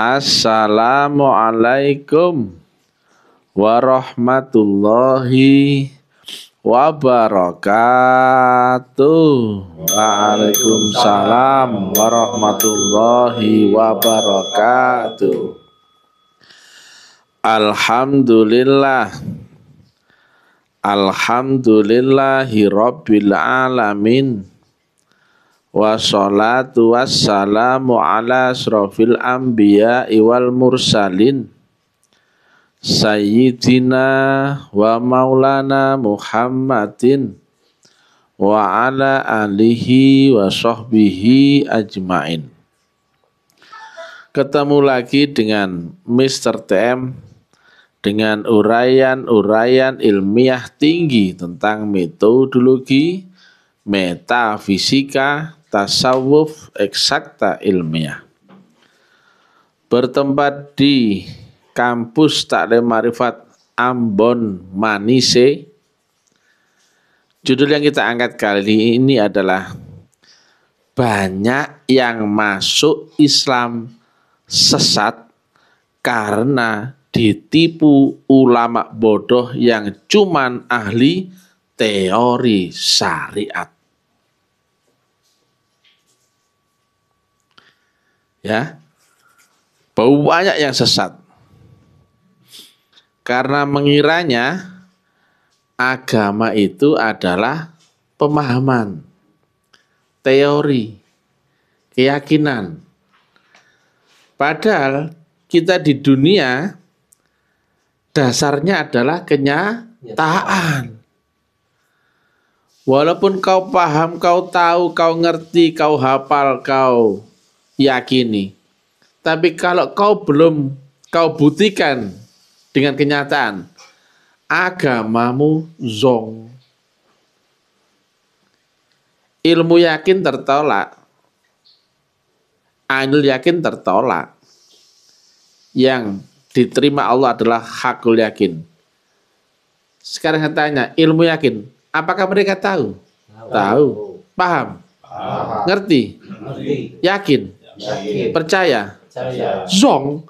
Assalamualaikum warahmatullahi wabarakatuh. Waalaikumsalam warahmatullahi wabarakatuh. Alhamdulillah. Alhamdulillahi alamin wassalatu wassalamu ala asrafil anbiya wal mursalin sayyidina wa maulana muhammadin wa ala alihi wa sahbihi ajmain ketemu lagi dengan Mr. TM dengan uraian-uraian ilmiah tinggi tentang metodologi, metafisika, tasawuf eksakta ilmiah. Bertempat di kampus Taklim Marifat Ambon Manise. Judul yang kita angkat kali ini adalah banyak yang masuk Islam sesat karena ditipu ulama bodoh yang cuman ahli teori syariat. Ya. Banyak yang sesat. Karena mengiranya agama itu adalah pemahaman, teori, keyakinan. Padahal kita di dunia dasarnya adalah kenyataan. Walaupun kau paham, kau tahu, kau ngerti, kau hafal, kau yakini. Tapi kalau kau belum kau buktikan dengan kenyataan, agamamu zong. Ilmu yakin tertolak. Ainul yakin tertolak. Yang diterima Allah adalah hakul yakin. Sekarang saya tanya, ilmu yakin, apakah mereka tahu? Tahu. tahu. Paham? Paham. Ngerti? Ngerti? Yakin? Yakin. Percaya? Percaya. Zong.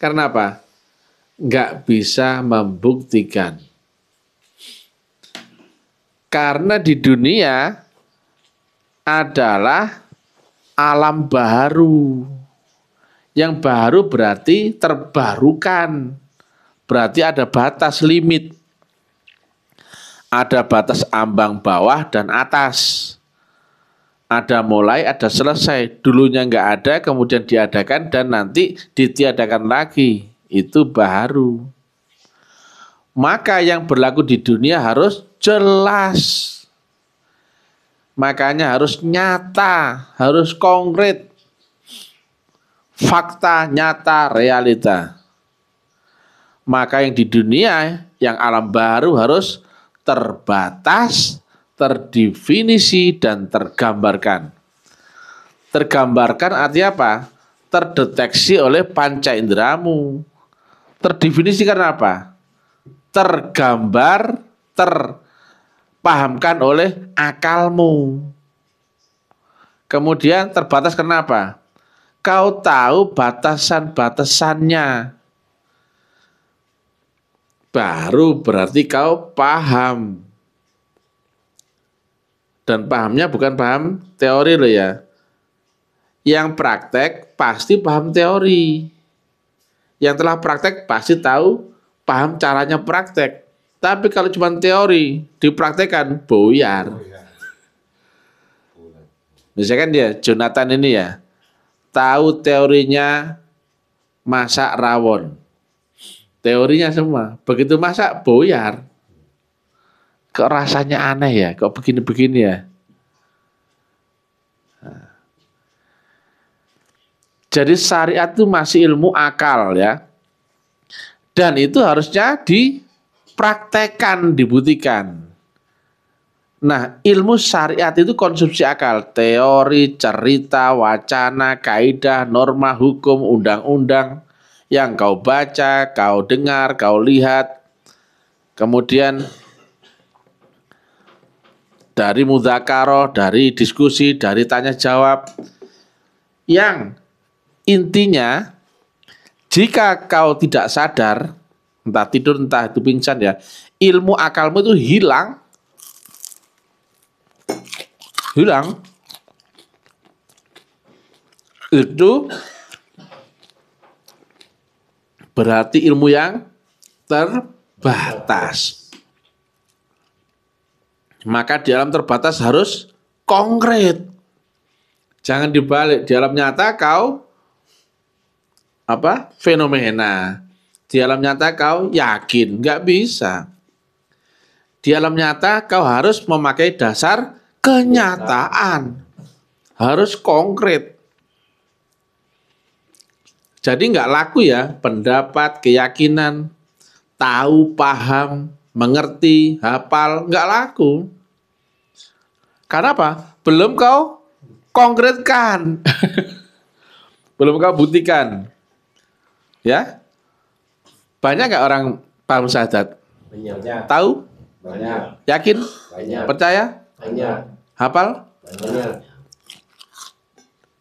Karena apa? Nggak bisa membuktikan. Karena di dunia adalah alam baru. Yang baru berarti terbarukan. Berarti ada batas limit. Ada batas ambang bawah dan atas ada mulai, ada selesai. Dulunya nggak ada, kemudian diadakan dan nanti ditiadakan lagi. Itu baru. Maka yang berlaku di dunia harus jelas. Makanya harus nyata, harus konkret. Fakta, nyata, realita. Maka yang di dunia, yang alam baru harus terbatas, terdefinisi dan tergambarkan. Tergambarkan artinya apa? Terdeteksi oleh panca inderamu. Terdefinisi karena apa? Tergambar, terpahamkan oleh akalmu. Kemudian terbatas karena apa? Kau tahu batasan-batasannya. Baru berarti kau paham dan pahamnya bukan paham teori loh ya. Yang praktek pasti paham teori. Yang telah praktek pasti tahu paham caranya praktek. Tapi kalau cuma teori dipraktekkan boyar. Misalkan dia Jonathan ini ya tahu teorinya masak rawon. Teorinya semua. Begitu masak boyar kok rasanya aneh ya, kok begini-begini ya. Jadi syariat itu masih ilmu akal ya. Dan itu harusnya dipraktekan, dibuktikan. Nah, ilmu syariat itu konsumsi akal, teori, cerita, wacana, kaidah, norma hukum, undang-undang yang kau baca, kau dengar, kau lihat. Kemudian dari mudzakarah, dari diskusi, dari tanya jawab yang Intinya, jika kau tidak sadar, entah tidur entah itu pingsan ya, ilmu akalmu itu hilang, hilang, itu berarti ilmu yang terbatas. Maka di alam terbatas harus konkret. Jangan dibalik, di alam nyata kau apa fenomena. Di alam nyata kau yakin, nggak bisa. Di alam nyata kau harus memakai dasar kenyataan. Harus konkret. Jadi nggak laku ya pendapat, keyakinan, tahu, paham, mengerti, hafal, nggak laku. Karena apa? Belum kau konkretkan. Belum kau buktikan. Ya? Banyak nggak orang paham syahadat? Banyak. Tahu? Banyak. Yakin? Banyak. Percaya? Banyak. Hafal? Banyak.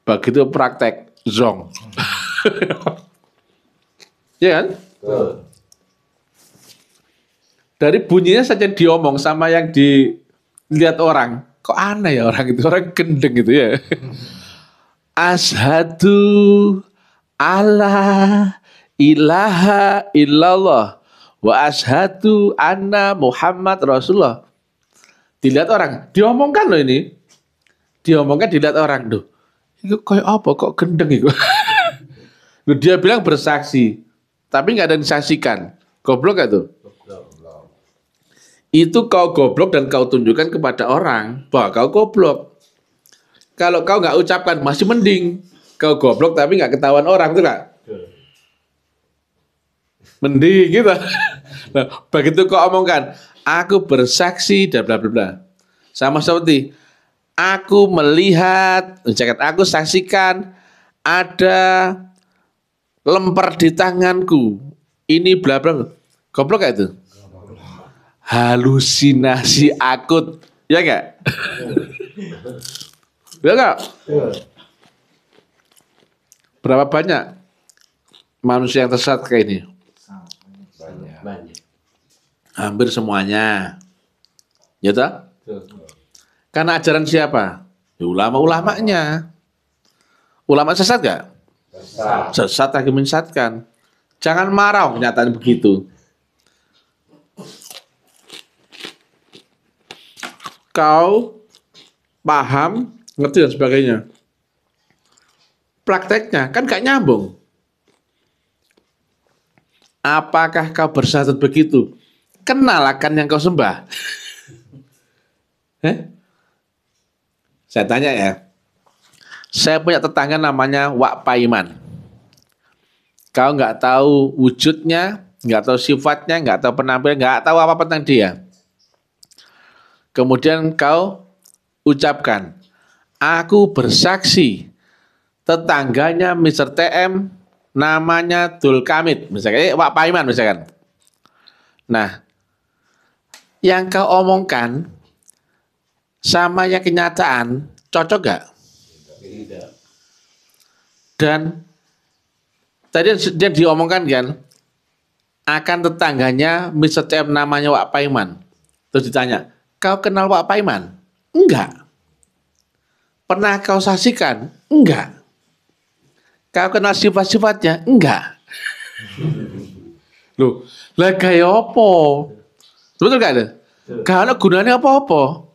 Begitu praktek zong. Iya kan? Dari bunyinya saja diomong sama yang dilihat orang. Kok aneh ya orang itu? Orang gendeng gitu ya. Ashadu Allah ilaha illallah wa ashadu anna Muhammad Rasulullah. Dilihat orang, diomongkan loh ini. Diomongkan dilihat orang tuh. Itu kayak apa kok gendeng itu? dia bilang bersaksi, tapi nggak ada yang disaksikan. Goblok gak tuh? Itu kau goblok dan kau tunjukkan kepada orang bahwa kau goblok. Kalau kau nggak ucapkan masih mending kau goblok tapi nggak ketahuan orang tuh kak mending gitu. Nah, begitu kau omongkan, aku bersaksi dan bla bla bla. Sama seperti aku melihat, oh, jaket aku saksikan ada lempar di tanganku. Ini bla bla. Goblok kayak itu? Halusinasi akut. Ya enggak? ya enggak? Berapa banyak manusia yang tersesat kayak ini? Iya. Banyak. Hampir semuanya. Ya toh? Karena ajaran siapa? Ya, ulama-ulamanya. Ulama sesat gak? Sesat. Sesat lagi menyesatkan. Jangan marah kenyataan begitu. Kau paham, ngerti dan sebagainya. Prakteknya kan gak nyambung. Apakah kau bersyahadat begitu? Kenal akan yang kau sembah. eh? Saya tanya ya. Saya punya tetangga namanya Wak Paiman. Kau nggak tahu wujudnya, nggak tahu sifatnya, nggak tahu penampilan, nggak tahu apa-apa tentang dia. Kemudian kau ucapkan, aku bersaksi tetangganya Mr. TM namanya Dulkamit misalkan, eh, Pak Paiman misalkan. Nah, yang kau omongkan sama yang kenyataan cocok gak? Dan tadi dia diomongkan kan akan tetangganya Mr. CM namanya Wak Paiman. Terus ditanya, kau kenal Wak Paiman? Enggak. Pernah kau saksikan? Enggak. Kau kenal sifat-sifatnya? Enggak. Loh, lah gaya apa? Betul gak ada? Gak gunanya apa-apa.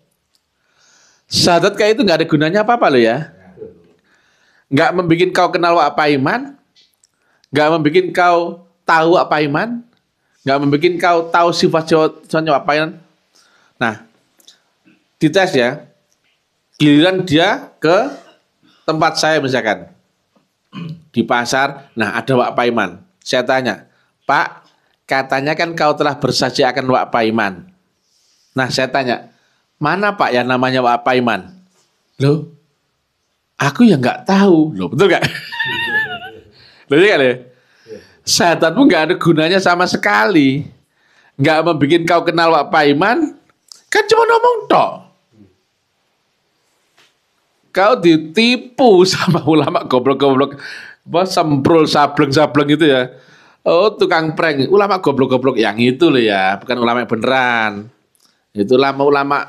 Sadat kayak itu gak ada gunanya apa-apa loh ya. Gak membuat kau kenal apa iman. Gak membuat kau tahu apa iman. Gak membuat kau tahu sifat sifatnya apa iman. Nah, dites ya. Giliran dia ke tempat saya misalkan di pasar. Nah, ada Wak Paiman. Saya tanya, Pak, katanya kan kau telah bersaji akan Wak Paiman. Nah, saya tanya, mana Pak yang namanya Wak Paiman? Loh, aku ya nggak tahu. Loh, betul nggak? Loh, ya kan Setan pun nggak ada gunanya sama sekali. Nggak membuat kau kenal Wak Paiman, kan cuma ngomong toh. Kau ditipu sama ulama goblok-goblok. bos semprul sableng-sableng itu ya. Oh tukang prank. Ulama goblok-goblok yang itu loh ya. Bukan ulama yang beneran. Itu ulama-ulama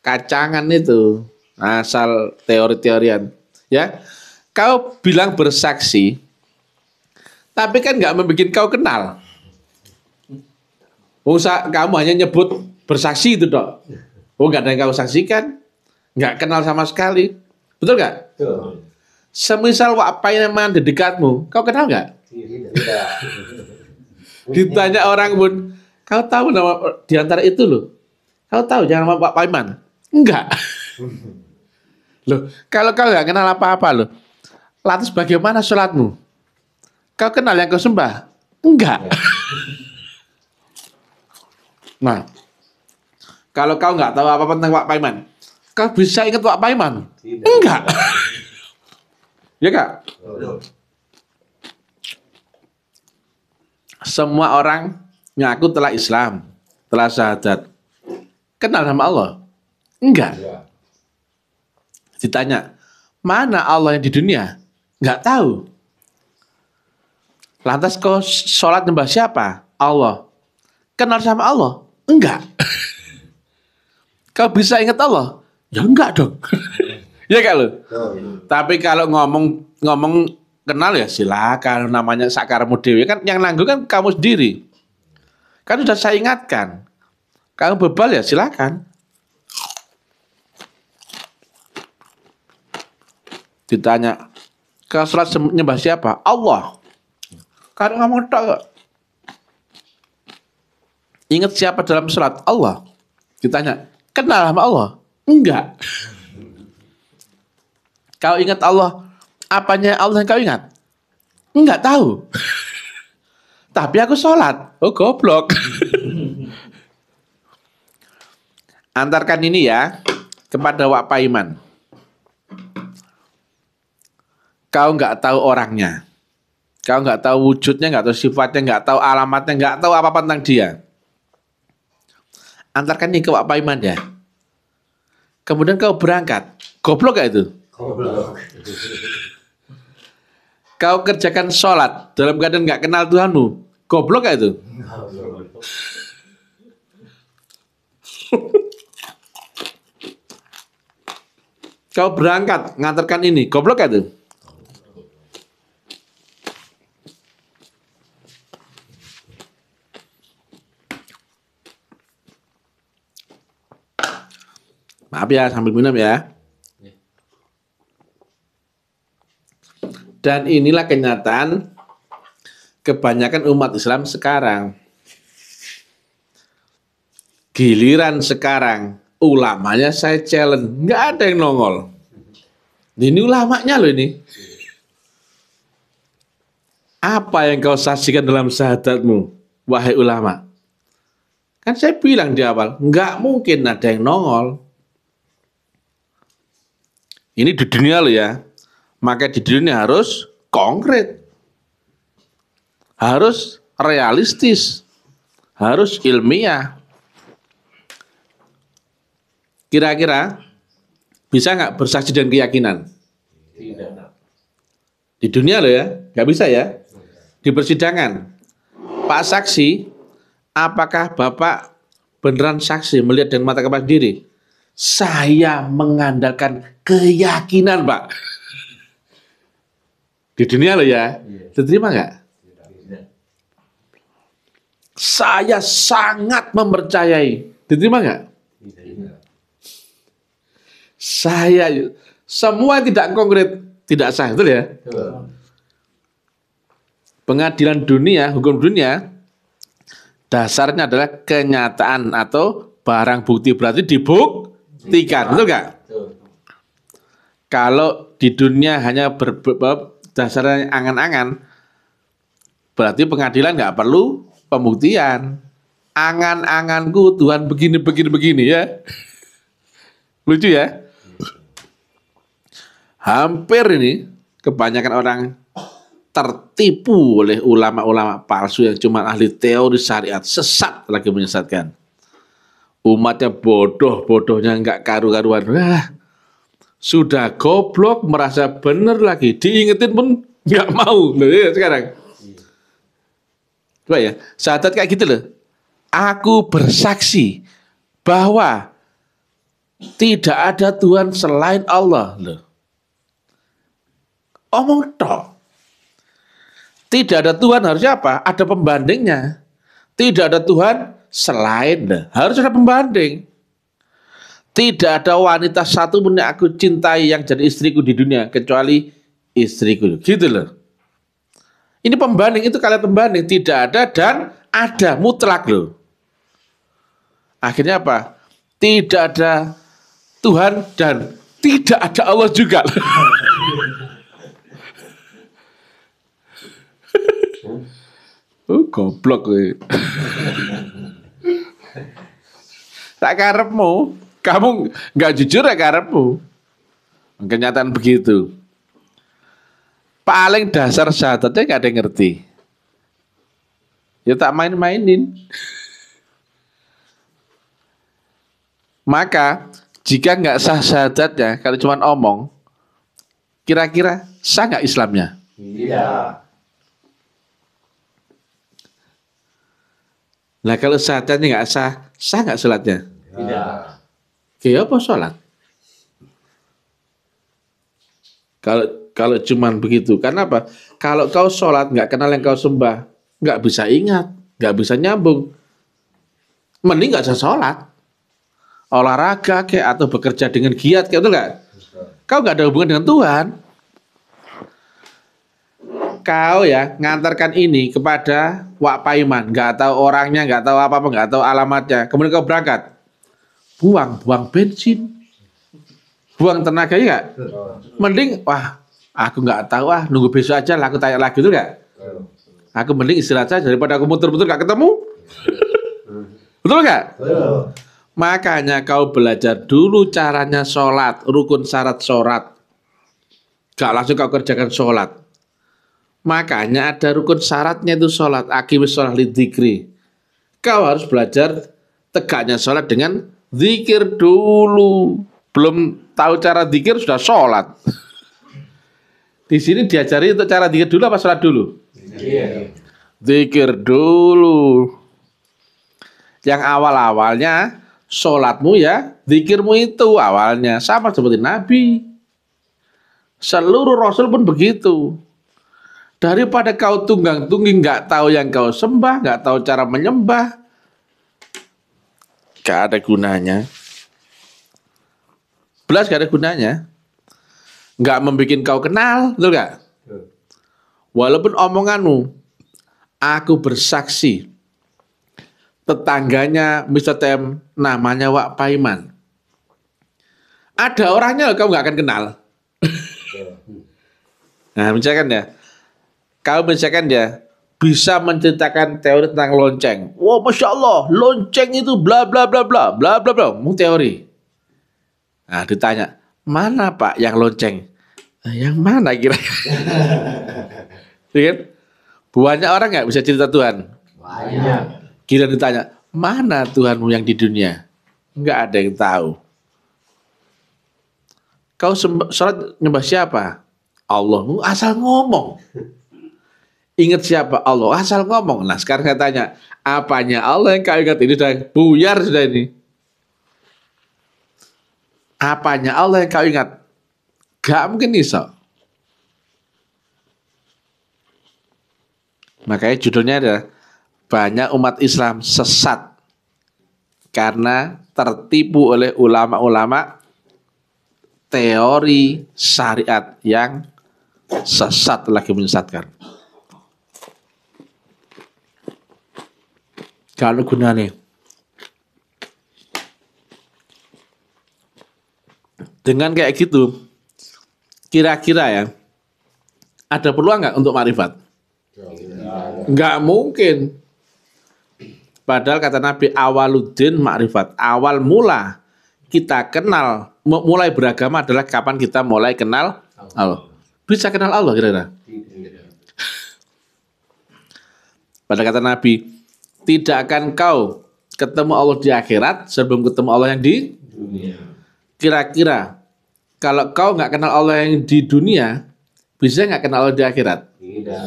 kacangan itu. Asal teori-teorian. Ya. Kau bilang bersaksi. Tapi kan nggak membuat kau kenal. Usah, kamu hanya nyebut bersaksi itu dok. Oh nggak ada yang kau saksikan nggak kenal sama sekali. Betul nggak? Betul. Semisal apa yang di dekatmu, kau kenal nggak? Tidak. Ditanya orang pun, kau tahu nama di antara itu loh. Kau tahu jangan nama Pak Paiman? Enggak. loh, kalau kau nggak kenal apa-apa loh, lantas bagaimana sholatmu? Kau kenal yang kau sembah? Enggak. nah, kalau kau nggak tahu apa-apa tentang Pak Paiman, Kau bisa ingat Pak Paiman? Tidak. Enggak. ya enggak? Semua orang ngaku telah Islam, telah syahadat. Kenal sama Allah? Enggak. Iya. Ditanya, mana Allah yang di dunia? Enggak tahu. Lantas kau sholat nyembah siapa? Allah. Kenal sama Allah? Enggak. kau bisa ingat Allah? Ya enggak dong. ya kak lo? Oh, iya. Tapi kalau ngomong ngomong kenal ya silakan namanya Sakar dewi kan yang nanggung kan kamu sendiri. Kan sudah saya ingatkan. Kamu bebal ya silakan. Ditanya ke surat nyembah siapa? Allah. Kalau ngomong tak Ingat siapa dalam surat Allah. Ditanya, kenal sama Allah. Enggak. Kau ingat Allah, apanya Allah yang kau ingat? Enggak tahu. Tapi aku sholat. Oh goblok. Antarkan ini ya kepada Wak Paiman. Kau nggak tahu orangnya. Kau nggak tahu wujudnya, nggak tahu sifatnya, nggak tahu alamatnya, nggak tahu apa-apa tentang dia. Antarkan ini ke Wak Paiman ya kemudian kau berangkat. Goblok gak itu? Goblok. Kau kerjakan sholat dalam keadaan nggak kenal Tuhanmu. Goblok gak itu? kau berangkat ngantarkan ini. Goblok gak itu? Maaf ya sambil minum ya. Iya. Dan inilah kenyataan kebanyakan umat Islam sekarang. Giliran sekarang ulamanya saya challenge, nggak ada yang nongol. Ini ulamanya loh ini. Apa yang kau saksikan dalam syahadatmu, wahai ulama? Kan saya bilang di awal, nggak mungkin ada yang nongol. Ini di dunia lo ya. Maka di dunia harus konkret. Harus realistis. Harus ilmiah. Kira-kira bisa nggak bersaksi dan keyakinan? Di dunia lo ya, nggak bisa ya. Di persidangan, Pak saksi, apakah Bapak beneran saksi melihat dengan mata kepala sendiri? Saya mengandalkan keyakinan, Pak. Di dunia lo ya, iya. diterima nggak? Iya. Saya sangat mempercayai, diterima nggak? Iya, Saya semua tidak konkret, tidak sah, betul ya? pengadilan dunia, hukum dunia, dasarnya adalah kenyataan atau barang bukti berarti dibuk Tiga, betul nggak? Kalau di dunia hanya ber, dasarnya angan-angan, berarti pengadilan nggak perlu pembuktian. Angan-anganku Tuhan begini begini begini ya. Lucu ya? Hampir ini kebanyakan orang tertipu oleh ulama-ulama palsu yang cuma ahli teori syariat sesat lagi menyesatkan umatnya bodoh-bodohnya nggak karu-karuan. Wah, sudah goblok, merasa benar lagi. Diingetin pun nggak mau. Loh, ya, sekarang. Coba ya, sahadat kayak gitu loh. Aku bersaksi bahwa tidak ada Tuhan selain Allah. Loh. Omong toh. Tidak ada Tuhan harusnya apa? Ada pembandingnya. Tidak ada Tuhan selain nah, harus ada pembanding. Tidak ada wanita satu pun yang aku cintai yang jadi istriku di dunia kecuali istriku. Gitu loh. Ini pembanding itu kalian pembanding tidak ada dan ada mutlak loh. Akhirnya apa? Tidak ada Tuhan dan tidak ada Allah juga. oh, goblok. Eh. Tak karepmu, kamu nggak jujur ya karepmu. Kenyataan begitu. Paling dasar syahadatnya nggak ada yang ngerti. Ya tak main-mainin. Maka jika nggak sah syahadatnya, kalau cuma omong, kira-kira sah nggak Islamnya? Iya. Nah kalau syahadatnya nggak sah, sah nggak sholatnya? Tidak. Oke, apa sholat? Kalau kalau cuman begitu, karena apa? Kalau kau sholat nggak kenal yang kau sembah, nggak bisa ingat, nggak bisa nyambung. Mending nggak usah sholat. Olahraga kayak atau bekerja dengan giat kayak itu nggak? Kau nggak ada hubungan dengan Tuhan. Kau ya ngantarkan ini kepada Wak Paiman, nggak tahu orangnya, nggak tahu apa apa, nggak tahu alamatnya. Kemudian kau berangkat, buang, buang bensin, buang tenaga ya Mending wah aku nggak tahu wah, nunggu besok aja lah aku tanya lagi tuh gak? Aku mending istirahat saja daripada aku muter-muter nggak ketemu. Betul gak? Makanya kau belajar dulu caranya sholat, rukun syarat sholat. Gak langsung kau kerjakan sholat. Makanya ada rukun syaratnya itu sholat. akhir sholat lidikri. Kau harus belajar tegaknya sholat dengan zikir dulu. Belum tahu cara zikir sudah sholat. Di sini diajari untuk cara zikir dulu apa sholat dulu? Zikir. Zikir dulu. Yang awal-awalnya sholatmu ya, zikirmu itu awalnya. Sama seperti Nabi. Seluruh Rasul pun begitu Daripada kau tunggang-tunggi nggak tahu yang kau sembah, nggak tahu cara menyembah, nggak ada gunanya. Belas gak ada gunanya. Nggak membuat kau kenal, betul gak? Walaupun omonganmu, aku bersaksi tetangganya Mr. Tem namanya Wak Paiman. Ada orangnya loh, kamu nggak akan kenal. nah, misalkan ya, kalau misalkan dia bisa menceritakan teori tentang lonceng. Wah, wow, masya Allah, lonceng itu bla bla bla bla bla bla bla, mau teori. Nah, ditanya mana pak yang lonceng? Nah, yang mana kira-kira? Iya kan? Banyak orang nggak bisa cerita Tuhan. Banyak. Kira ditanya mana Tuhanmu yang di dunia? Nggak ada yang tahu. Kau sholat nyembah siapa? Allahmu Asal ngomong. Ingat siapa? Allah. Asal ngomong. Nah sekarang saya tanya, apanya Allah yang kau ingat? Ini sudah buyar sudah ini. Apanya Allah yang kau ingat? Gak mungkin bisa. Makanya judulnya adalah banyak umat Islam sesat karena tertipu oleh ulama-ulama teori syariat yang sesat lagi menyesatkan. Gak ada gunanya. Dengan kayak gitu, kira-kira ya, ada peluang nggak untuk marifat? Nggak mungkin. Padahal kata Nabi awaludin makrifat. Awal mula kita kenal, mulai beragama adalah kapan kita mulai kenal Allah. Bisa kenal Allah kira-kira? Iya. Pada kata Nabi, tidak akan kau ketemu Allah di akhirat sebelum ketemu Allah yang di dunia. Kira-kira kalau kau nggak kenal Allah yang di dunia, bisa nggak kenal Allah di akhirat? Tidak.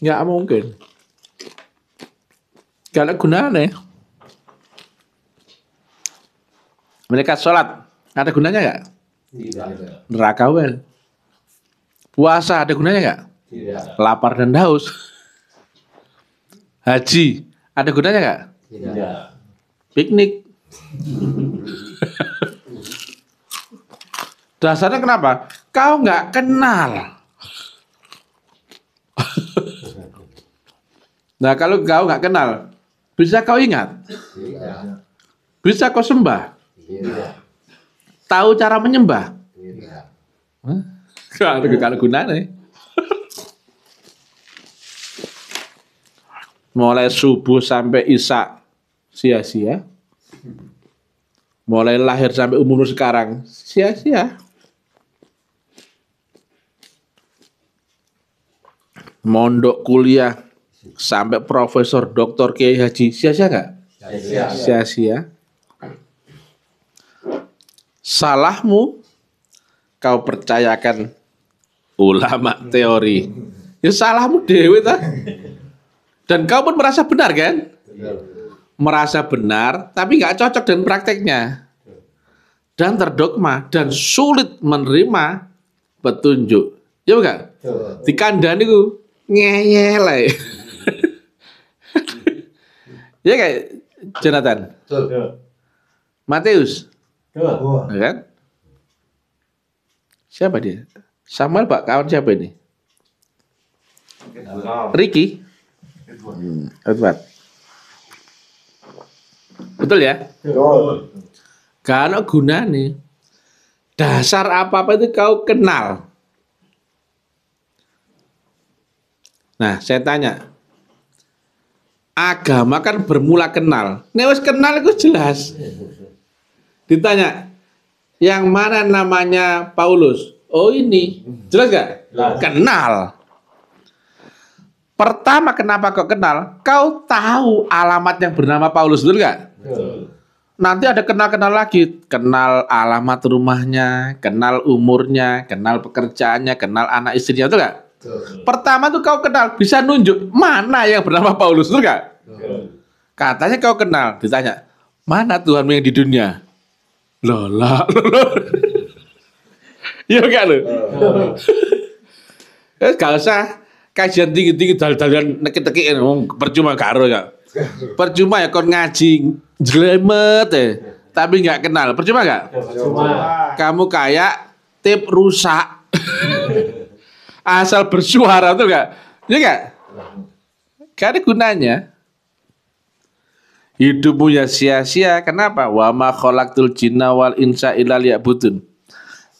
Nggak mungkin. Kalau gunanya, mereka sholat, ada gunanya nggak? Tidak. Neraka well. Puasa ada gunanya nggak? Tidak. Lapar dan haus. Haji, ada gunanya nggak? Tidak. Piknik. Dasarnya kenapa? Kau nggak kenal. nah kalau kau nggak kenal, bisa kau ingat? Tidak. Bisa kau sembah? Tidak. Tahu cara menyembah? Tidak. Hah? Kalau gunanya. mulai subuh sampai isak sia-sia mulai lahir sampai umur sekarang sia-sia mondok kuliah sampai profesor doktor kiai haji sia-sia gak? sia-sia salahmu kau percayakan ulama teori ya salahmu dewi ta dan kau pun merasa benar kan? Benar. Merasa benar, tapi nggak cocok dengan prakteknya. Dan terdogma, dan sulit menerima petunjuk. Ya bukan? Di kandang itu, ngeyel Ya kayak Jonathan. Matius, Mateus. Ya, kan? Siapa dia? Samuel Pak kawan siapa ini? Ricky. Hmm. Edward. Betul ya? Betul. Karena guna nih. Dasar apa-apa itu kau kenal. Nah, saya tanya. Agama kan bermula kenal. Nek kenal itu jelas. Ditanya, yang mana namanya Paulus? Oh ini. Jelas gak? Jelas. Kenal. Pertama kenapa kau kenal? Kau tahu alamat yang bernama Paulus dulu gak? Nanti ada kenal-kenal lagi, kenal alamat rumahnya, kenal umurnya, kenal pekerjaannya, kenal anak istrinya itu kan Pertama tuh kau kenal bisa nunjuk mana yang bernama Paulus betul Katanya kau kenal, ditanya mana Tuhanmu yang di dunia? Lola, lola. Iya enggak lo? Gak usah kajian tinggi-tinggi dal-dalan neki nekik percuma karo ya. Percuma ya kon ngaji jlemet eh Tapi nggak kenal, percuma nggak? Percuma. Kamu kayak tip rusak. Asal bersuara tuh nggak? Ya nggak? Gak ada gunanya. Hidupmu ya sia-sia. Kenapa? Wa ma khalaqtul jinna wal insa illa liya'budun.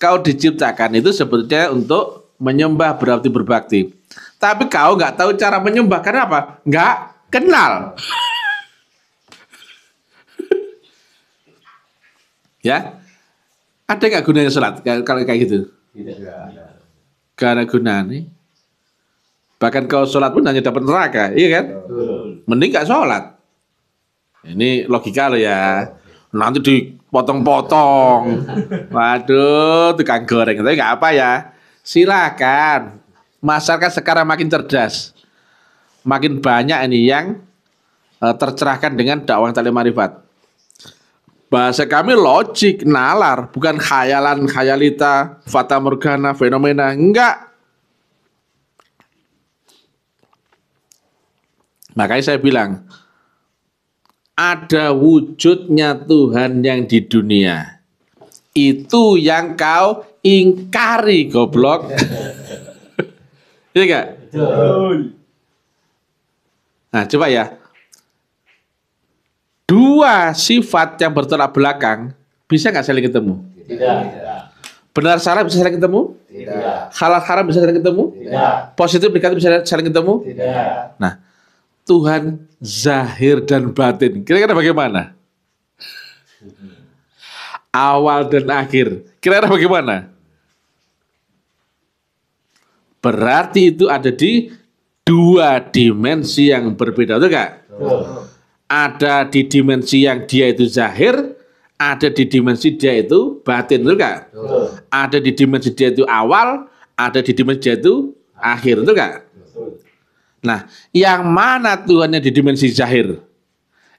Kau diciptakan itu sebetulnya untuk menyembah berarti berbakti. Tapi kau nggak tahu cara menyembah karena apa? Nggak kenal. ya, ada nggak gunanya sholat kalau kayak gitu? Tidak ada. karena guna gunanya. Bahkan kau sholat pun hanya dapat neraka, iya kan? Mending nggak sholat. Ini logika lo ya. Nanti dipotong-potong. Waduh, tukang goreng. Tapi nggak apa ya. Silakan masyarakat sekarang makin cerdas, makin banyak ini yang uh, tercerahkan dengan dakwah tali marifat. Bahasa kami logik, nalar, bukan khayalan, khayalita, fata morgana, fenomena, enggak. Makanya saya bilang, ada wujudnya Tuhan yang di dunia. Itu yang kau ingkari, goblok. Iya gak? Betul. Nah, coba ya. Dua sifat yang bertolak belakang bisa nggak saling ketemu? Tidak. Benar salah bisa saling ketemu? Tidak. Halal haram bisa saling ketemu? Tidak. Positif negatif bisa saling ketemu? Tidak. Nah, Tuhan zahir dan batin. Kira-kira bagaimana? Hmm. Awal dan akhir. Kira-kira bagaimana? Berarti itu ada di dua dimensi yang berbeda, tuh kak. Oh. Ada di dimensi yang dia itu zahir, ada di dimensi dia itu batin, tuh kak. Oh. Ada di dimensi dia itu awal, ada di dimensi dia itu akhir, tuh kak. Nah, yang mana Tuhannya di dimensi zahir?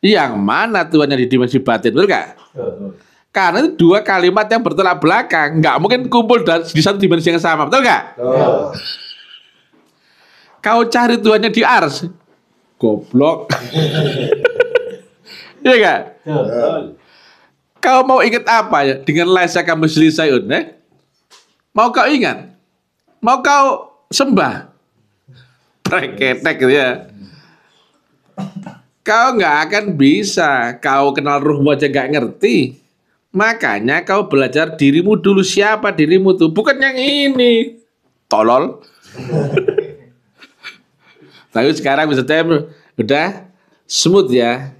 Yang mana Tuhannya di dimensi batin, tuh kak? Oh. Karena itu dua kalimat yang bertolak belakang, nggak mungkin kumpul di satu dimensi yang sama, betul nggak? Oh. Kau cari tuannya di ars, goblok. Iya nggak? Kau mau ingat apa ya dengan lesa kamu selesai Eh? Mau kau ingat? Mau kau sembah? Preketek gitu ya kau nggak akan bisa. Kau kenal ruhmu aja nggak ngerti. Makanya kau belajar dirimu dulu siapa dirimu tuh, bukan yang ini. Tolol. Tapi sekarang bisa tembak, udah smooth ya,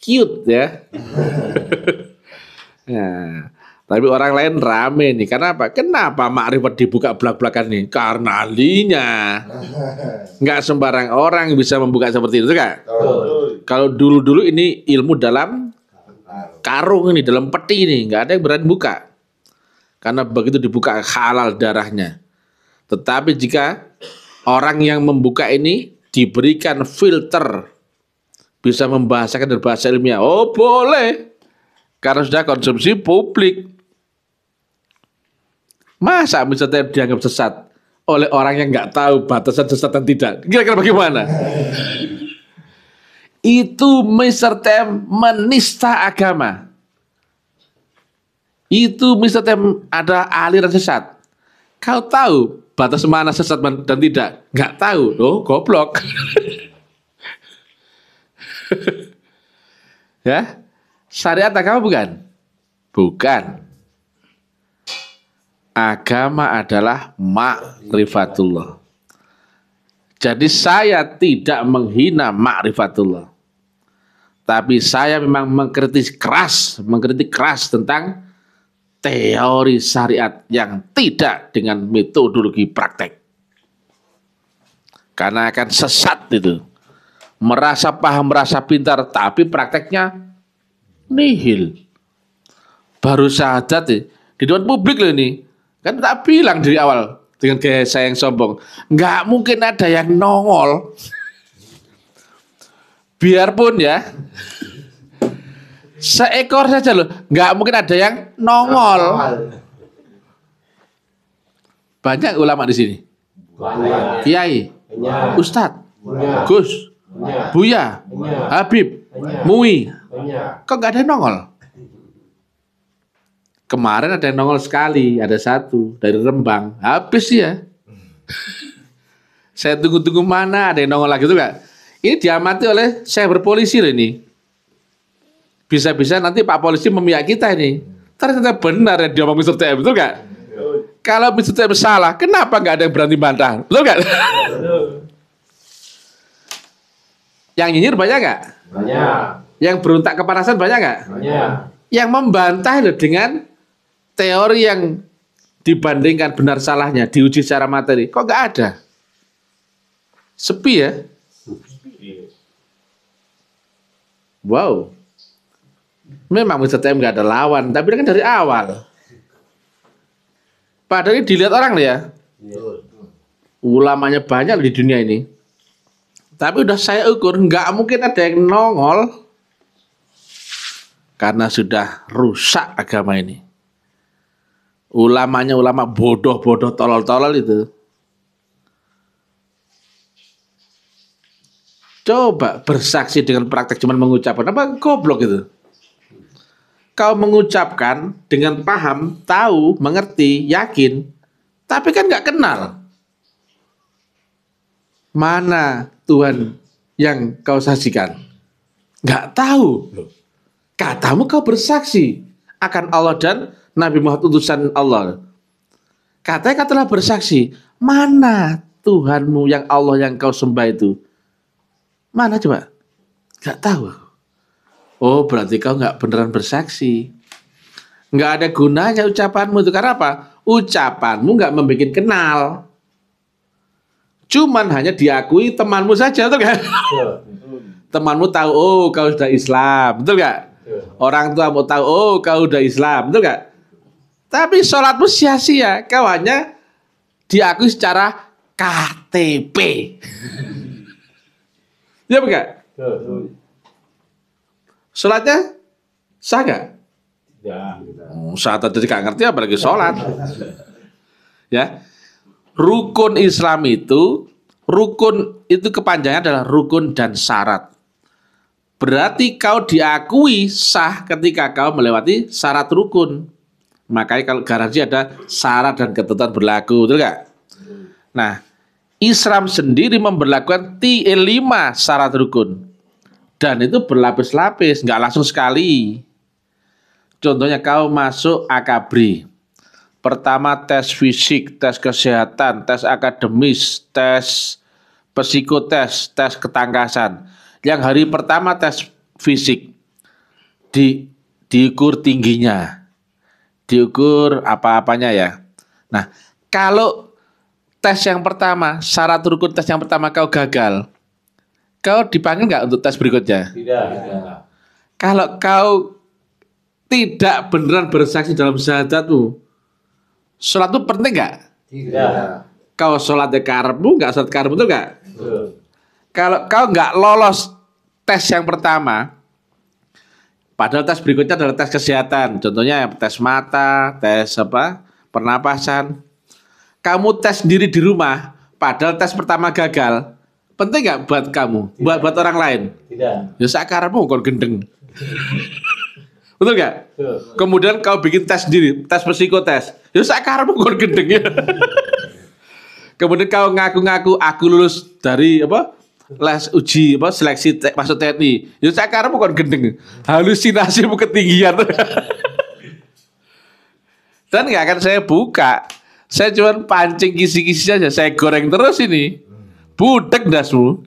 cute ya? ya. tapi orang lain rame nih. Kenapa? Kenapa makrifat dibuka belak-belakan nih? Karena alinya. Enggak sembarang orang bisa membuka seperti itu, kan? Kalau dulu-dulu ini ilmu dalam karung ini, dalam peti ini, nggak ada yang berani buka. Karena begitu dibuka halal darahnya. Tetapi jika orang yang membuka ini diberikan filter, bisa membahasakan dari bahasa ilmiah, oh boleh, karena sudah konsumsi publik. Masa misalnya dianggap sesat oleh orang yang nggak tahu batasan sesat dan tidak? Kira-kira bagaimana? itu Mr. Tem menista agama. Itu Mr. Tem ada aliran sesat. Kau tahu batas mana sesat dan tidak? Gak tahu. Oh, goblok. ya? Syariat agama bukan? Bukan. Agama adalah makrifatullah. Jadi saya tidak menghina makrifatullah. Tapi saya memang mengkritik keras, mengkritik keras tentang teori syariat yang tidak dengan metodologi praktek. Karena akan sesat itu. Merasa paham, merasa pintar, tapi prakteknya nihil. Baru saja ya, di depan publik loh ini. Kan tak bilang dari awal dengan gaya saya yang sombong. Nggak mungkin ada yang nongol biarpun ya seekor saja loh nggak mungkin ada yang nongol banyak ulama di sini kiai banyak. ustadz gus banyak. buya habib banyak. mui kok nggak ada yang nongol kemarin ada yang nongol sekali ada satu dari rembang habis ya hmm. saya tunggu-tunggu mana ada yang nongol lagi tuh nggak ini diamati oleh cyber berpolisi loh ini. Bisa-bisa nanti Pak Polisi memihak kita ini. Ternyata benar yang diomong Mr. TM, betul gak? Kalau Mr. TM salah, kenapa nggak ada yang berani bantah? Betul gak? yang nyinyir banyak nggak? Banyak. Yang beruntak kepanasan banyak nggak? Banyak. Yang membantah loh dengan teori yang dibandingkan benar salahnya diuji secara materi kok nggak ada sepi ya Wow. Memang Mr. TM nggak ada lawan, tapi kan dari awal. Padahal ini dilihat orang ya. Ulamanya banyak di dunia ini. Tapi udah saya ukur, nggak mungkin ada yang nongol karena sudah rusak agama ini. Ulamanya ulama bodoh-bodoh tolol-tolol itu. Coba bersaksi dengan praktek cuman mengucapkan apa goblok itu. Kau mengucapkan dengan paham, tahu, mengerti, yakin, tapi kan nggak kenal. Mana Tuhan yang kau saksikan? Nggak tahu. Katamu kau bersaksi akan Allah dan Nabi Muhammad utusan Allah. Katanya katalah bersaksi, mana Tuhanmu yang Allah yang kau sembah itu? Mana coba? Gak tahu. Oh, berarti kau gak beneran bersaksi. Gak ada gunanya ucapanmu itu karena apa? Ucapanmu gak membuat kenal. Cuman hanya diakui temanmu saja, betul kan? temanmu tahu, oh kau sudah Islam, betul gak? Orang tua mau tahu, oh kau sudah Islam, betul gak? Tapi sholatmu sia-sia, kau hanya diakui secara KTP. Iya enggak? Iya, iya. Sholatnya sah enggak? Ya. Oh, saat tadi tidak ngerti apalagi sholat. ya. Rukun Islam itu rukun itu kepanjangan adalah rukun dan syarat. Berarti kau diakui sah ketika kau melewati syarat rukun. Makanya kalau garansi ada syarat dan ketentuan berlaku, betul Nah, Islam sendiri memperlakukan t T5 syarat rukun. Dan itu berlapis-lapis, nggak langsung sekali. Contohnya kau masuk akabri. Pertama tes fisik, tes kesehatan, tes akademis, tes psikotes, tes ketangkasan. Yang hari pertama tes fisik di diukur tingginya, diukur apa-apanya ya. Nah, kalau tes yang pertama, syarat rukun tes yang pertama kau gagal, kau dipanggil nggak untuk tes berikutnya? Tidak. Kalau kau tidak beneran bersaksi dalam syahadatmu, sholat itu penting nggak? Tidak. Kau sholat karbu, nggak sholat karbu itu nggak? Kalau kau nggak lolos tes yang pertama, padahal tes berikutnya adalah tes kesehatan. Contohnya tes mata, tes apa, pernapasan, kamu tes diri di rumah, padahal tes pertama gagal, penting nggak buat kamu, Tidak. buat buat orang lain? Tidak. Ya mau kau gendeng. Betul nggak? Kemudian kau bikin tes sendiri, tes psikotes. Ya mau kau gendeng ya. Kemudian kau ngaku-ngaku aku lulus dari apa? les uji apa seleksi te, masuk TNI. Ya mau kau gendeng. halusinasi ketinggian. Dan nggak akan saya buka saya cuma pancing kisi-kisi saja. Saya goreng terus ini. Budek dasmu.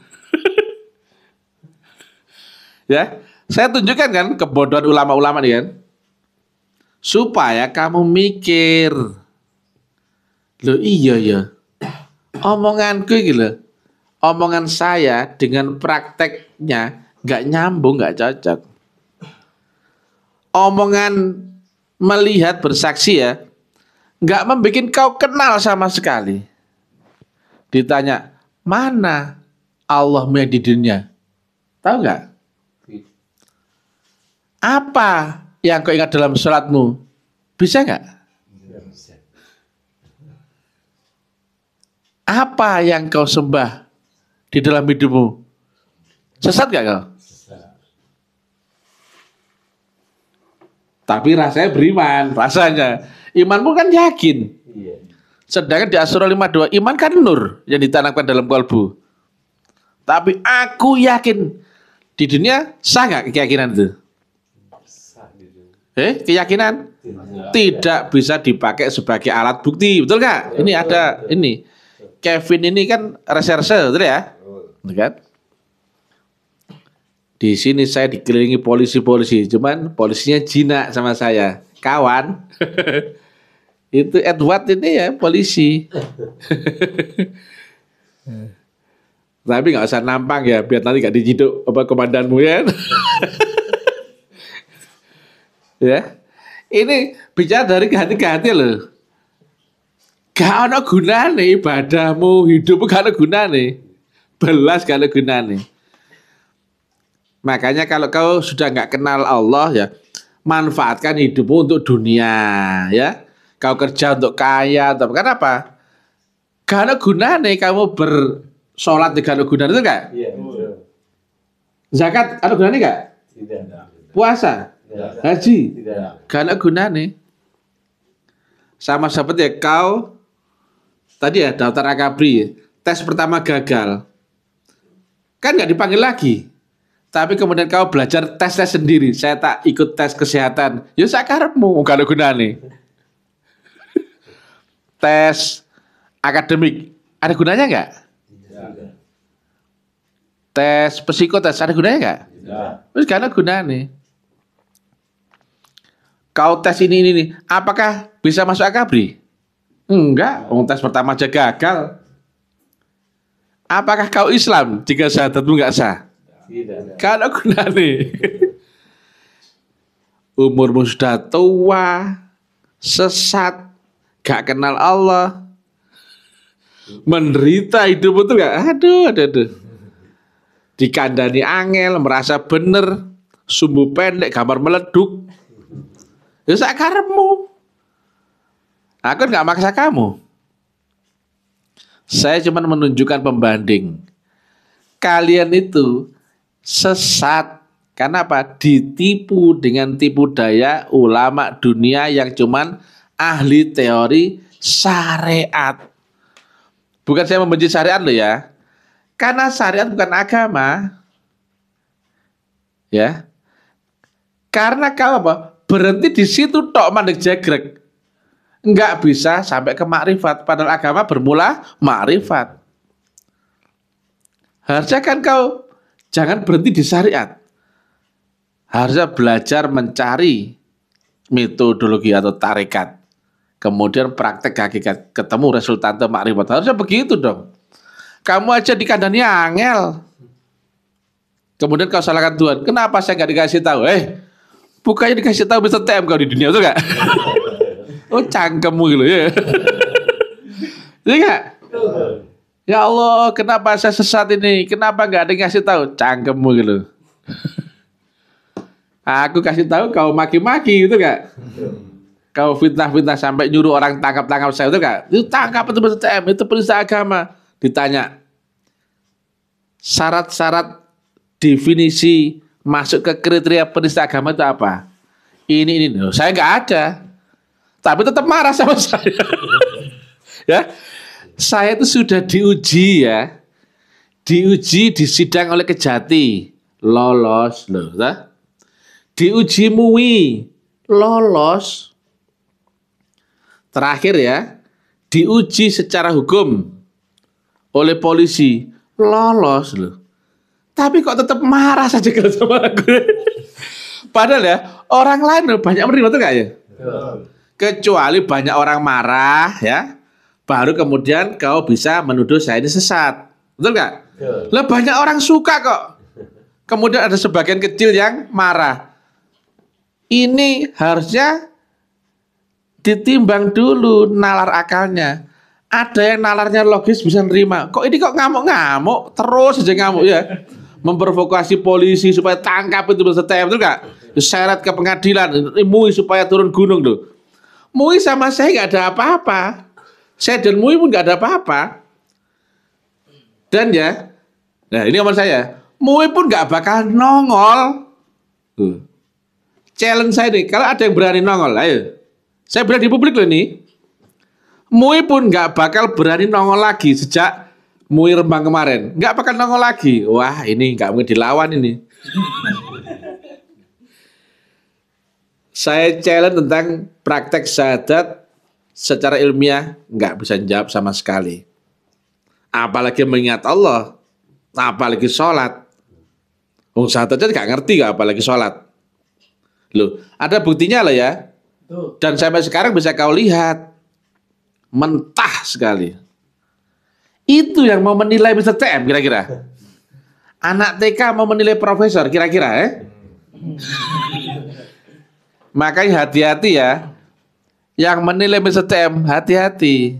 ya, saya tunjukkan kan kebodohan ulama-ulama nih kan. Supaya kamu mikir. Loh iya ya. gue gitu. Omongan saya dengan prakteknya nggak nyambung, nggak cocok. Omongan melihat bersaksi ya nggak membuat kau kenal sama sekali. Ditanya, mana Allah yang di dunia? Tahu nggak? Apa yang kau ingat dalam sholatmu? Bisa nggak? Apa yang kau sembah di dalam hidupmu? Sesat nggak kau? Tapi rasanya beriman, rasanya. Imanmu kan yakin. Iya. Sedangkan di Asura 52, iman kan nur yang ditanamkan dalam kalbu. Tapi aku yakin di dunia sangat keyakinan itu? Gitu. Eh, keyakinan tidak, bisa dipakai sebagai alat bukti, betul nggak? Ini ada ini Kevin ini kan reserse, betul ya? Betul kan? Di sini saya dikelilingi polisi-polisi, cuman polisinya jinak sama saya, kawan. Itu Edward ini ya polisi. Tapi nggak usah nampang ya, biar nanti gak diciduk apa komandanmu ya. ya. Ini bicara dari hati ke hati loh. Gak ada gunane ibadahmu, hidupmu gak ada gunane. Belas gak ada gunane. Makanya kalau kau sudah nggak kenal Allah ya, manfaatkan hidupmu untuk dunia ya kau kerja untuk kaya atau karena apa Karena guna gunanya kamu bersolat di ada gunanya itu enggak iya, zakat ada gunanya enggak tidak puasa tidak haji karena gak gunanya sama seperti ya kau tadi ya daftar akabri ya, tes pertama gagal kan nggak dipanggil lagi tapi kemudian kau belajar tes tes sendiri saya tak ikut tes kesehatan ya sakarmu gak guna gunanya tes akademik ada gunanya nggak? Tes psikotes ada gunanya nggak? Tidak. Terus karena guna nih. Kau tes ini ini nih, apakah bisa masuk akabri? Enggak, oh. tes pertama aja gagal. Apakah kau Islam jika Tentu enggak sah? Tidak. Kalau guna nih. Umurmu sudah tua, sesat, gak kenal Allah, menderita itu betul gak? Aduh, aduh, aduh. Dikandani angel, merasa bener, sumbu pendek, gambar meleduk. Ya sakarmu. Aku nggak maksa kamu. Saya cuma menunjukkan pembanding. Kalian itu sesat karena apa? Ditipu dengan tipu daya ulama dunia yang cuman ahli teori syariat. Bukan saya membenci syariat loh ya. Karena syariat bukan agama. Ya. Karena kalau apa? Berhenti di situ tok mandek jegrek. Enggak bisa sampai ke makrifat. Padahal agama bermula makrifat. Harusnya kan kau jangan berhenti di syariat. Harusnya belajar mencari metodologi atau tarekat. Kemudian praktek hakikat ketemu resultante makrifat. Harusnya begitu dong. Kamu aja di kandangnya angel. Kemudian kau salahkan Tuhan. Kenapa saya nggak dikasih tahu? Eh, bukannya dikasih tahu bisa TM kau di dunia tuh gak? oh cangkemmu gitu ya. Iya gak Ya Allah, kenapa saya sesat ini? Kenapa nggak dikasih yang kasih tahu? Cangkemmu gitu. Aku kasih tahu kau maki-maki gitu gak? kau fitnah-fitnah sampai nyuruh orang tangkap-tangkap saya itu kan itu tangkap itu CM itu perisa agama ditanya syarat-syarat definisi masuk ke kriteria penista agama itu apa ini ini loh saya nggak ada tapi tetap marah sama saya ya saya itu sudah diuji ya diuji disidang oleh kejati lolos loh diuji MUI lolos Terakhir ya, diuji secara hukum oleh polisi, lolos loh. Tapi kok tetap marah saja kalau sama aku. Padahal ya, orang lain banyak menerima tuh kayaknya. Kecuali banyak orang marah ya, baru kemudian kau bisa menuduh saya ini sesat. Betul nggak? Lah banyak orang suka kok. Kemudian ada sebagian kecil yang marah. Ini harusnya ditimbang dulu nalar akalnya. Ada yang nalarnya logis bisa nerima. Kok ini kok ngamuk-ngamuk terus aja ngamuk ya. Memprovokasi polisi supaya tangkap itu TM itu enggak? syarat ke pengadilan, MUI supaya turun gunung tuh. MUI sama saya nggak ada apa-apa. Saya dan MUI pun nggak ada apa-apa. Dan ya, nah ini omongan saya, MUI pun nggak bakal nongol. Challenge saya nih, kalau ada yang berani nongol, ayo saya bilang di publik loh ini. Mui pun nggak bakal berani nongol lagi sejak Mui Rembang kemarin. Nggak bakal nongol lagi. Wah ini nggak mungkin dilawan ini. saya challenge tentang praktek syahadat secara ilmiah nggak bisa jawab sama sekali. Apalagi mengingat Allah, apalagi sholat. Wong syahadat aja nggak ngerti nggak apalagi sholat. Loh, ada buktinya lah ya. Dan sampai sekarang bisa kau lihat mentah sekali. Itu yang mau menilai Mr. TM kira-kira. Anak TK mau menilai profesor kira-kira eh? Makanya hati-hati ya. Yang menilai Mr. TM hati-hati.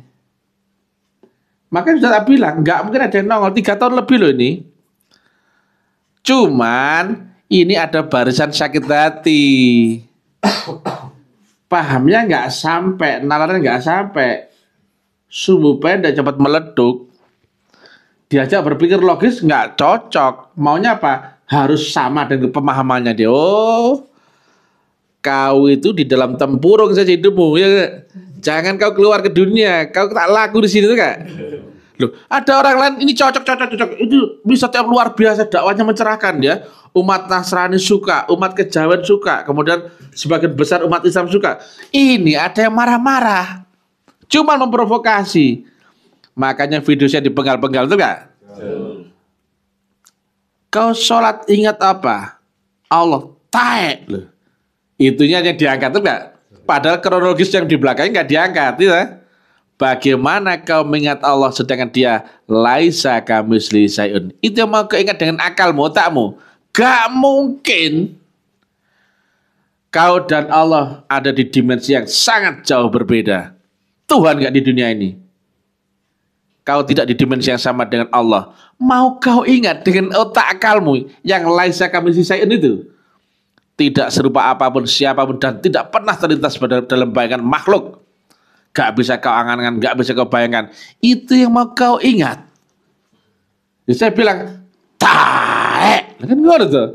Makanya sudah bilang, nggak mungkin ada yang nongol. Tiga tahun lebih loh ini. Cuman ini ada barisan sakit hati. pahamnya nggak sampai, nalarnya nggak sampai, sumbu pendek cepat meleduk, diajak berpikir logis nggak cocok. Maunya apa? Harus sama dengan pemahamannya dia. Oh, kau itu di dalam tempurung saja hidupmu ya. Jangan kau keluar ke dunia. Kau tak laku di sini tuh kak. Loh, ada orang lain ini cocok cocok cocok itu bisa tiap luar biasa dakwanya mencerahkan ya. Umat Nasrani suka, umat kejawen suka, kemudian sebagian besar umat Islam suka. Ini ada yang marah-marah. Cuman memprovokasi. Makanya video saya dipenggal-penggal itu enggak? Kau sholat ingat apa? Allah taek loh. Itunya yang diangkat itu enggak? Padahal kronologis yang di belakangnya enggak diangkat, ya. Bagaimana kau mengingat Allah sedangkan dia laisa kamisli sayun. Itu yang mau ingat dengan akalmu, otakmu. Gak mungkin kau dan Allah ada di dimensi yang sangat jauh berbeda. Tuhan gak di dunia ini. Kau tidak di dimensi yang sama dengan Allah. Mau kau ingat dengan otak akalmu yang laisa kamisli sayun itu. Tidak serupa apapun, siapapun, dan tidak pernah terlintas dalam bayangan makhluk gak bisa kau angan gak bisa kau bayangkan. Itu yang mau kau ingat. Jadi ya, saya bilang, taek. Kan ada tuh.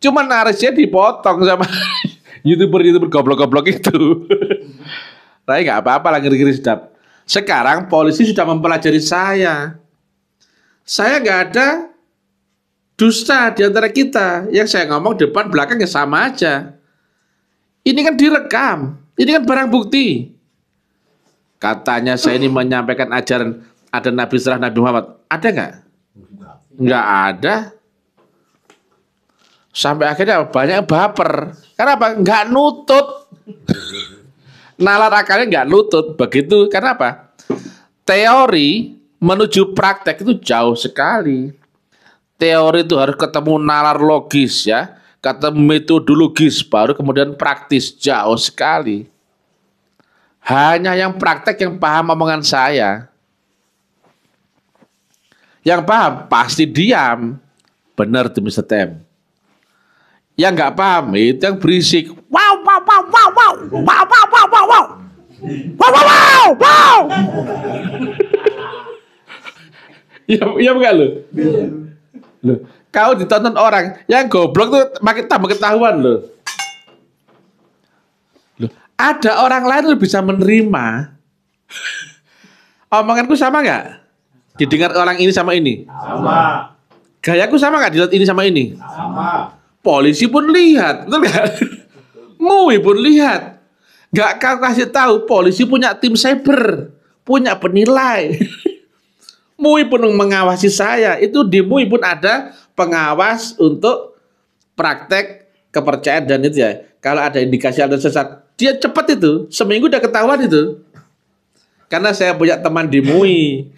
Cuman narasinya dipotong sama youtuber-youtuber goblok-goblok itu. Tapi gak apa-apa lah ngeri-ngeri sedap. Sekarang polisi sudah mempelajari saya. Saya gak ada dusta di antara kita. Yang saya ngomong depan belakangnya sama aja. Ini kan direkam. Ini kan barang bukti. Katanya saya ini menyampaikan ajaran ada Nabi setelah Nabi Muhammad. Ada nggak? Nggak ada. Sampai akhirnya banyak baper. Karena apa? Nggak nutut. Nalar akalnya nggak nutut. Begitu. Karena apa? Teori menuju praktek itu jauh sekali. Teori itu harus ketemu nalar logis ya, ketemu metodologis, baru kemudian praktis jauh sekali. Hanya yang praktek yang paham omongan saya. Yang paham pasti diam. Benar demi setem. Yang nggak paham itu yang berisik. Wow, wow, wow, wow, wow, wow, wow, wow, wow, wow, wow, wow, wow, wow. Iya, iya enggak lo? Iya. Lo, kau ditonton orang yang goblok tuh makin tambah ketahuan loh ada orang lain lebih bisa menerima omonganku sama nggak didengar orang ini sama ini sama gayaku sama nggak dilihat ini sama ini sama polisi pun lihat betul nggak MUI pun lihat nggak kau kasih tahu polisi punya tim cyber punya penilai MUI pun mengawasi saya itu di MUI pun ada pengawas untuk praktek kepercayaan dan itu ya kalau ada indikasi ada sesat dia cepat itu, seminggu udah ketahuan itu. Karena saya punya teman di MUI.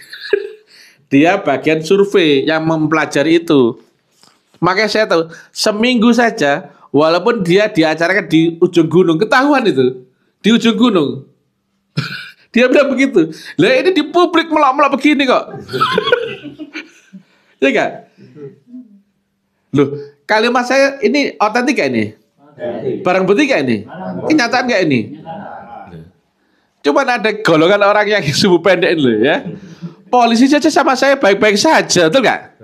Dia bagian survei yang mempelajari itu. Makanya saya tahu, seminggu saja walaupun dia diacarakan di ujung gunung, ketahuan itu. Di ujung gunung. dia bilang begitu. Lah ini di publik melak-melak begini kok. ya enggak? Loh, kalimat saya ini otentik ya ini? Barang bukti gak ini? Ini nyataan gak ini? Cuman ada golongan orang yang subuh pendek loh ya. Polisi saja sama saya baik-baik saja, betul gak?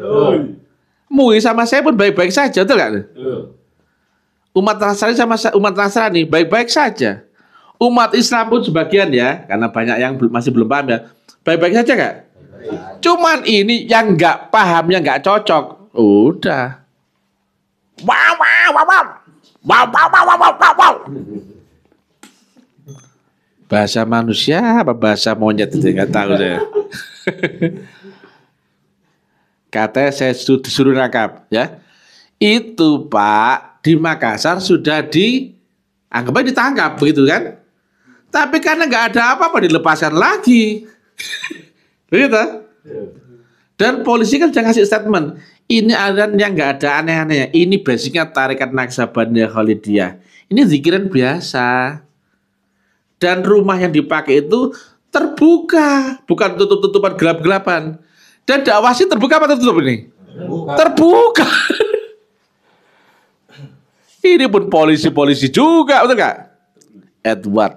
Mui sama saya pun baik-baik saja, betul gak? Umat Nasrani sama umat Nasrani baik-baik saja. Umat Islam pun sebagian ya, karena banyak yang masih belum paham ya. Baik-baik saja gak? Cuman ini yang gak paham, yang nggak cocok, udah. Wow, wow, wow, wow. Wow, wow, wow, wow, wow, wow. Bahasa manusia apa bahasa monyet itu nggak tahu saya. Katanya saya disuruh nangkap ya. Itu Pak di Makassar sudah di anggapnya ditangkap begitu kan. Tapi karena nggak ada apa-apa dilepaskan lagi. Begitu. Dan polisi kan sudah kasih statement, ini aliran yang nggak ada aneh-anehnya. Ini basicnya tarikat naksabandia ya, Khalidiyah. Ini zikiran biasa. Dan rumah yang dipakai itu terbuka, bukan tutup-tutupan gelap-gelapan. Dan dakwah sih terbuka apa tertutup ini? Terbuka. terbuka. ini pun polisi-polisi juga, betul nggak? Edward,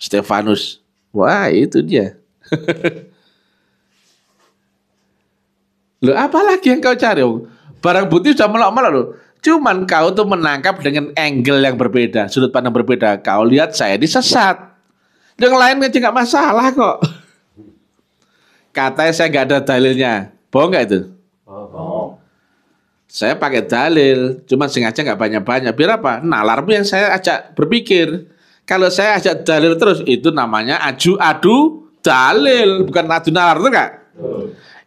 Stefanus, wah itu dia. Loh, lagi yang kau cari? Barang bukti sudah melok-melok loh. Cuman kau tuh menangkap dengan angle yang berbeda, sudut pandang berbeda. Kau lihat saya disesat. Yang lain aja nggak masalah kok. Katanya saya nggak ada dalilnya. Bohong nggak itu? Oh, bohong. Saya pakai dalil, cuman sengaja nggak banyak-banyak. Biar apa? Nalarmu yang saya ajak berpikir. Kalau saya ajak dalil terus, itu namanya aju adu dalil, bukan adu nalar, itu kak?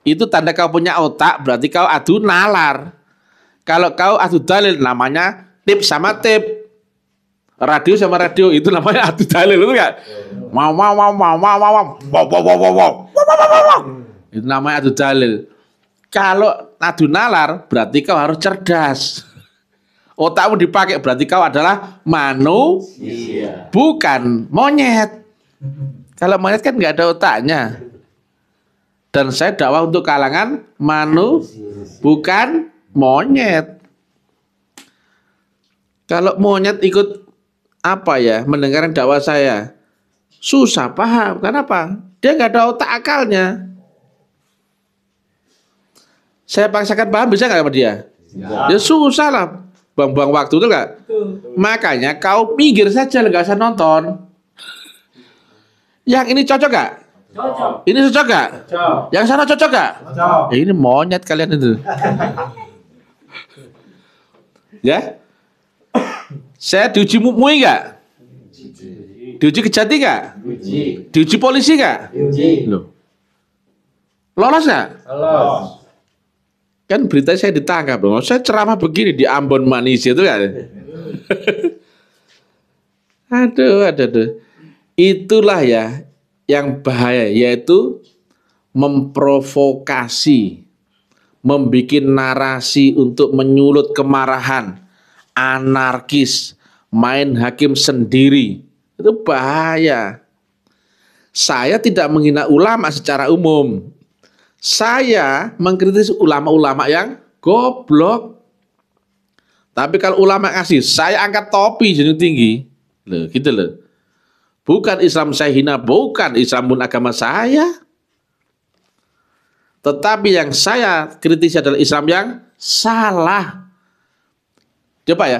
Itu tanda kau punya otak, berarti kau adu nalar. Kalau kau adu dalil, namanya tip sama tip. Radio sama radio, itu namanya adu dalil, itu enggak? Mau, mau, mau, mau, mau, mau, mau, mau, mau, mau, mau, mau, Itu namanya adu dalil. Kalau adu nalar, berarti kau harus cerdas. Otakmu dipakai, berarti kau adalah manusia, iya. bukan monyet. Kalau monyet kan nggak ada otaknya. Dan saya dakwah untuk kalangan manu, bukan monyet. Kalau monyet ikut apa ya mendengarkan dakwah saya susah paham. Kenapa? Dia nggak ada otak akalnya. Saya paksakan paham bisa nggak sama dia? Ya, susah lah. Buang-buang waktu tuh nggak? Makanya kau pikir saja nggak usah nonton. Yang ini cocok gak? Cocok. Ini cocok gak? Cocok. Yang sana cocok gak? Cocok. Eh, ini monyet kalian itu. ya? Saya diuji mui gak? Diuji kejati gak? Diuji. Diuji polisi gak? Diuji. Loh. Lolos gak? Lolos. Kan berita saya ditangkap. Loh. Saya ceramah begini di Ambon Manis itu kan. aduh, aduh, aduh. Itulah ya, yang bahaya yaitu memprovokasi, membuat narasi untuk menyulut kemarahan, anarkis, main hakim sendiri. Itu bahaya. Saya tidak menghina ulama secara umum. Saya mengkritis ulama-ulama yang goblok. Tapi kalau ulama kasih, saya angkat topi jadi tinggi. Loh, gitu loh. Bukan Islam saya hina, bukan Islam pun agama saya. Tetapi yang saya kritisi adalah Islam yang salah. Coba ya,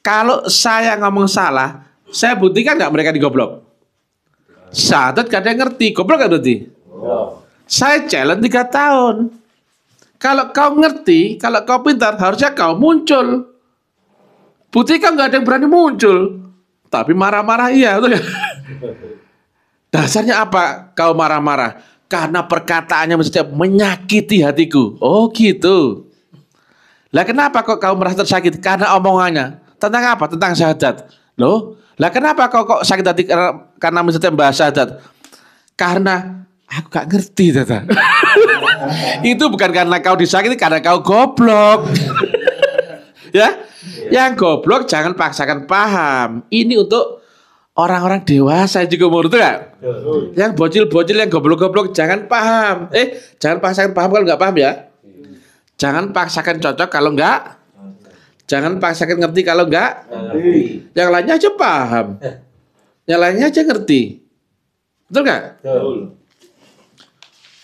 kalau saya ngomong salah, saya buktikan nggak mereka digoblok? Syahadat kadang ngerti, goblok nggak berarti? Saya challenge tiga tahun. Kalau kau ngerti, kalau kau pintar, harusnya kau muncul. Buktikan nggak ada yang berani muncul tapi marah-marah iya. Dasarnya apa kau marah-marah? Karena perkataannya setiap menyakiti hatiku. Oh gitu. Lah kenapa kok kau merasa tersakit? Karena omongannya. Tentang apa? Tentang syahadat. Loh? Lah kenapa kau kok sakit hati karena mesti membahas syahadat? Karena aku gak ngerti tata. itu bukan karena kau disakiti, karena kau goblok. ya? Yang goblok jangan paksakan paham. Ini untuk orang-orang dewasa juga menurut gak? Yang bocil-bocil yang goblok-goblok jangan paham. Eh, jangan paksakan paham kalau nggak paham ya. Jangan paksakan cocok kalau nggak. Jangan paksakan ngerti kalau nggak. Yang lainnya aja paham. Eh. Yang lainnya aja ngerti. Betul nggak?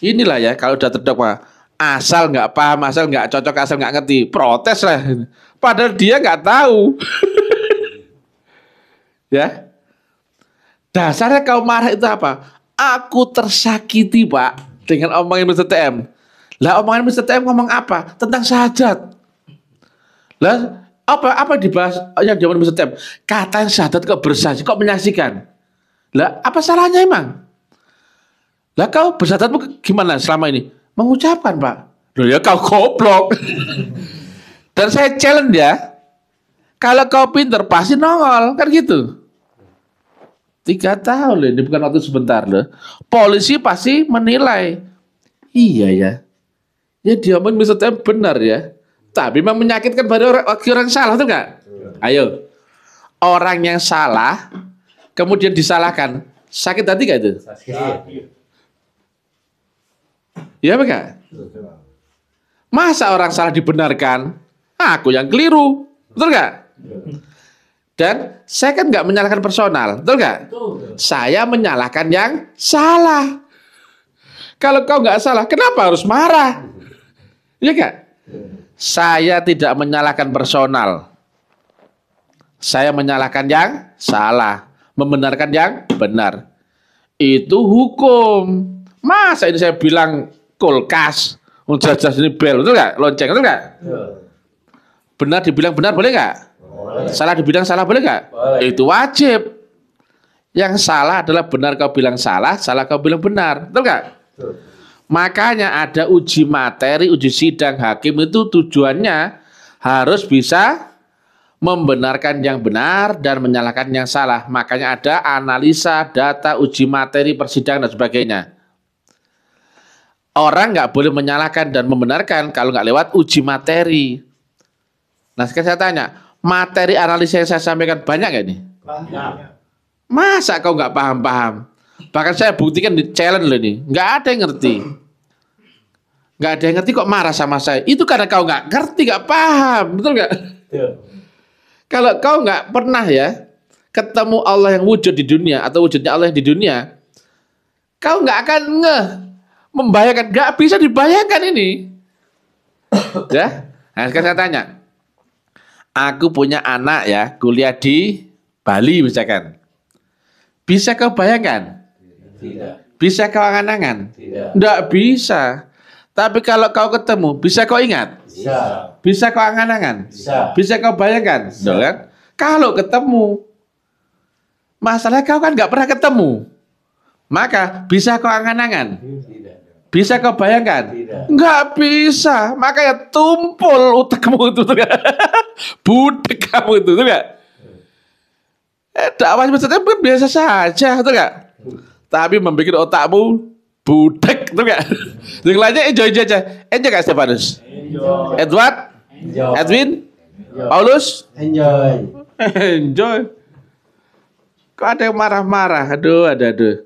Inilah ya kalau udah terdakwa asal nggak paham, asal nggak cocok, asal nggak ngerti, protes lah padahal dia nggak tahu. ya. Dasarnya kau marah itu apa? Aku tersakiti, Pak, dengan omongan Mr. TM. Lah omongan Mr. TM ngomong apa? Tentang sahadat. Lah apa apa dibahas oh, yang zaman Mr. TM? yang sahadat kok bersaksi, kok menyaksikan. Lah apa salahnya emang? Lah kau bersahadatmu gimana selama ini? Mengucapkan, Pak. Loh ya kau goblok. Dan saya challenge ya, kalau kau pinter pasti nongol, kan gitu. Tiga tahun loh, ini bukan waktu sebentar loh. Polisi pasti menilai. Iya ya, ya dia omongin misalnya benar ya. Tapi memang menyakitkan pada orang, bagi orang salah tuh enggak? Iya. Ayo, orang yang salah kemudian disalahkan, sakit hati enggak itu? Sakit. Ya apa enggak? Masa orang salah dibenarkan? aku yang keliru. Betul nggak? Dan saya kan nggak menyalahkan personal, betul nggak? Saya menyalahkan yang salah. Kalau kau nggak salah, kenapa harus marah? Iya nggak? Saya tidak menyalahkan personal. Saya menyalahkan yang salah, membenarkan yang benar. Itu hukum. Masa ini saya bilang kulkas, jelas-jelas ini bel, betul nggak? Lonceng, betul nggak? Ya. Benar dibilang benar boleh nggak? Salah dibilang salah boleh nggak? Itu wajib. Yang salah adalah benar kau bilang salah, salah kau bilang benar. Betul nggak? Makanya ada uji materi, uji sidang hakim itu tujuannya harus bisa membenarkan yang benar dan menyalahkan yang salah. Makanya ada analisa, data, uji materi, persidangan dan sebagainya. Orang nggak boleh menyalahkan dan membenarkan kalau nggak lewat uji materi. Nah sekarang saya tanya, materi analisa yang saya sampaikan banyak gak ini? Banyak. Masa kau nggak paham-paham? Bahkan saya buktikan di challenge loh ini, nggak ada yang ngerti. Nggak ada yang ngerti kok marah sama saya. Itu karena kau nggak ngerti, nggak paham, betul nggak? Kalau kau nggak pernah ya ketemu Allah yang wujud di dunia atau wujudnya Allah yang di dunia, kau nggak akan nge membayangkan, nggak bisa dibayangkan ini. ya, nah, sekarang saya tanya, aku punya anak ya kuliah di Bali misalkan. Bisa kau bayangkan? Tidak. Bisa kau angan-angan? Tidak. Tidak bisa. Tapi kalau kau ketemu, bisa kau ingat? Bisa. Bisa kau angan-angan? Bisa. Bisa kau bayangkan? Bisa. kan? Kalau ketemu, masalah kau kan nggak pernah ketemu. Maka bisa kau angan-angan? Bisa kau bayangkan? Tidak. bisa. Makanya tumpul kamu itu tuh ya. Budek kamu itu tuh ya. Eh, dakwah maksudnya bukan biasa saja tuh enggak. Tapi membuat otakmu budek tuh enggak. Yang lainnya enjoy aja. Enjoy enggak Stefanus? Enjoy. Edward? Enjoy. Edwin? Enjoy. Paulus? Enjoy. enjoy. Kok ada yang marah-marah? Aduh, ada aduh.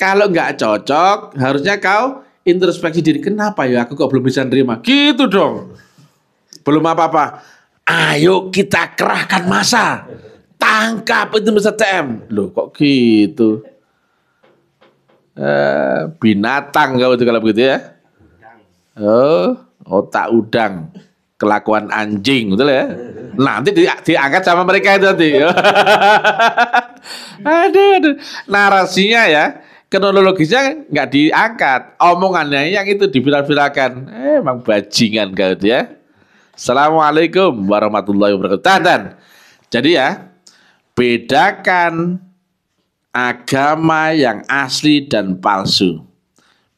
Kalau nggak cocok, harusnya kau introspeksi diri kenapa ya aku kok belum bisa nerima gitu dong belum apa-apa ayo kita kerahkan masa tangkap itu Mr. TM loh kok gitu eh, binatang kalau itu kalau begitu ya oh otak udang kelakuan anjing betul ya nanti di, diangkat sama mereka itu nanti aduh, aduh narasinya ya kronologisnya nggak diangkat. Omongannya yang itu dibilang-bilangkan, Eh, emang bajingan kau dia. ya. Assalamualaikum warahmatullahi wabarakatuh. dan, jadi ya, bedakan agama yang asli dan palsu.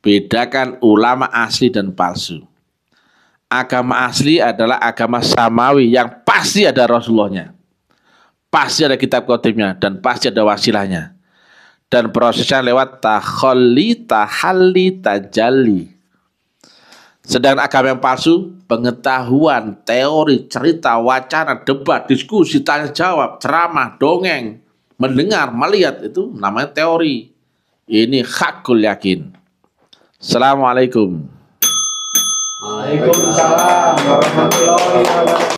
Bedakan ulama asli dan palsu. Agama asli adalah agama samawi yang pasti ada Rasulullahnya. Pasti ada kitab kotimnya dan pasti ada wasilahnya dan prosesnya lewat taholi, tahali, tajali. Sedang agama yang palsu, pengetahuan, teori, cerita, wacana, debat, diskusi, tanya jawab, ceramah, dongeng, mendengar, melihat itu namanya teori. Ini hakul yakin. Assalamualaikum. Waalaikumsalam warahmatullahi wabarakatuh.